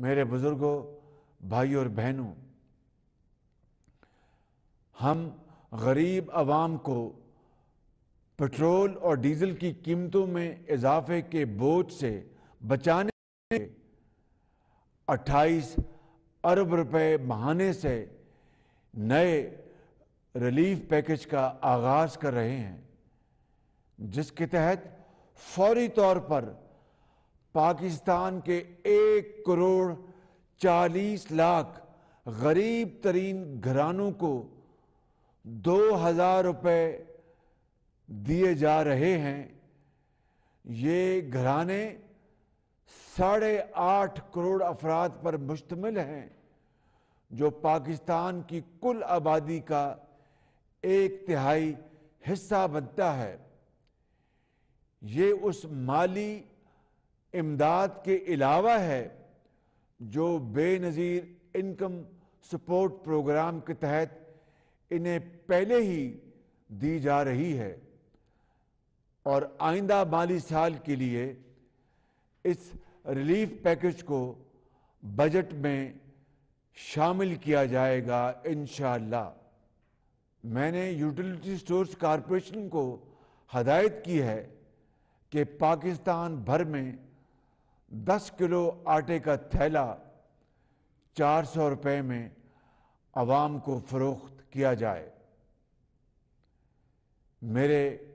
मेरे बुज़ुर्गों भाई और बहनों हम गरीब आवाम को पेट्रोल और डीज़ल की कीमतों में इजाफे के बोझ से बचाने अट्ठाईस अरब रुपए बहाने से नए रिलीफ पैकेज का आगाज़ कर रहे हैं जिसके तहत फौरी तौर पर पाकिस्तान के एक करोड़ चालीस लाख गरीब तरीन घरानों को दो हजार रुपये दिए जा रहे हैं ये घराने साढ़े आठ करोड़ अफराद पर मुश्तमिल हैं जो पाकिस्तान की कुल आबादी का एक तिहाई हिस्सा बनता है ये उस माली इमदाद के अलावा है जो बेनज़ीर इनकम सपोर्ट प्रोग्राम के तहत इन्हें पहले ही दी जा रही है और आइंदा माली साल के लिए इस रिलीफ पैकेज को बजट में शामिल किया जाएगा इन मैंने यूटिलिटी स्टोर्स कॉरपोरेशन को हदायत की है कि पाकिस्तान भर में दस किलो आटे का थैला चार सौ रुपये में आवाम को फ़रोख्त किया जाए मेरे